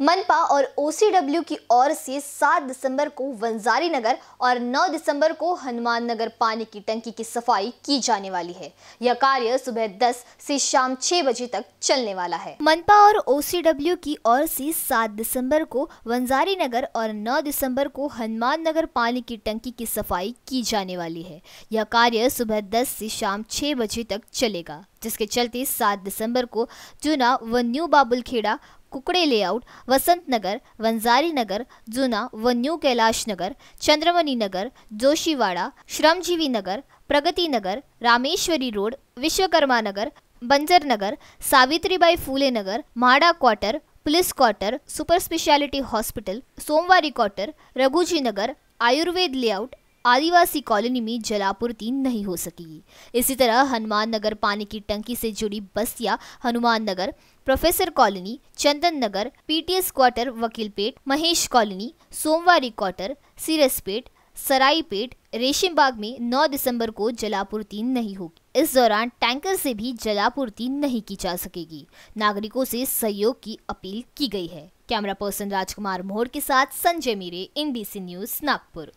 मनपा और ओसीडब्ल्यू की ओर से 7 दिसंबर को वंजारी नगर और 9 दिसंबर को हनुमान नगर पानी की टंकी की सफाई की जाने वाली है यह कार्य सुबह 10 से शाम 6 बजे तक चलने वाला है मनपा और ओसीडब्ल्यू की ओर से 7 दिसंबर को वंजारी नगर और 9 दिसंबर को हनुमान नगर पानी की टंकी की सफाई की जाने वाली है यह कार्य सुबह दस से शाम छह बजे तक चलेगा जिसके चलते सात दिसंबर को जूना व न्यू बाबुलखेड़ा कुकड़े लेआउट वसंत नगर वंजारी नगर जुना व new Kailash Nagar Chandramani Nagar Joshiwada Shramjeevi Nagar Pragati Nagar Rameshwari road Vishwakarma Nagar Banjar Nagar Savitribai Phule Nagar Mada quarter police quarter super speciality hospital Somwari quarter Raghuji Nagar Ayurved layout Adivasi colony में जलापूर्ति नहीं हो सकी इसी तरह हनुमान नगर पानी की टंकी से जुड़ी बस्तियां Hanuman Nagar professor colony Chandan Nagar PTS quarter Vakilpet Mahesh colony Somwari quarter Pet Saraipet Reshambagh में 9 दिसंबर को जलापूर्ति नहीं होगी इस दौरान टैंकर से भी जलापूर्ति नहीं की जा सकेगी नागरिकों से सहयोग की अपील की गई है कैमरा पर्सन राजकुमार मोहर के साथ संजय मीरे एनबीसी न्यूज नागपुर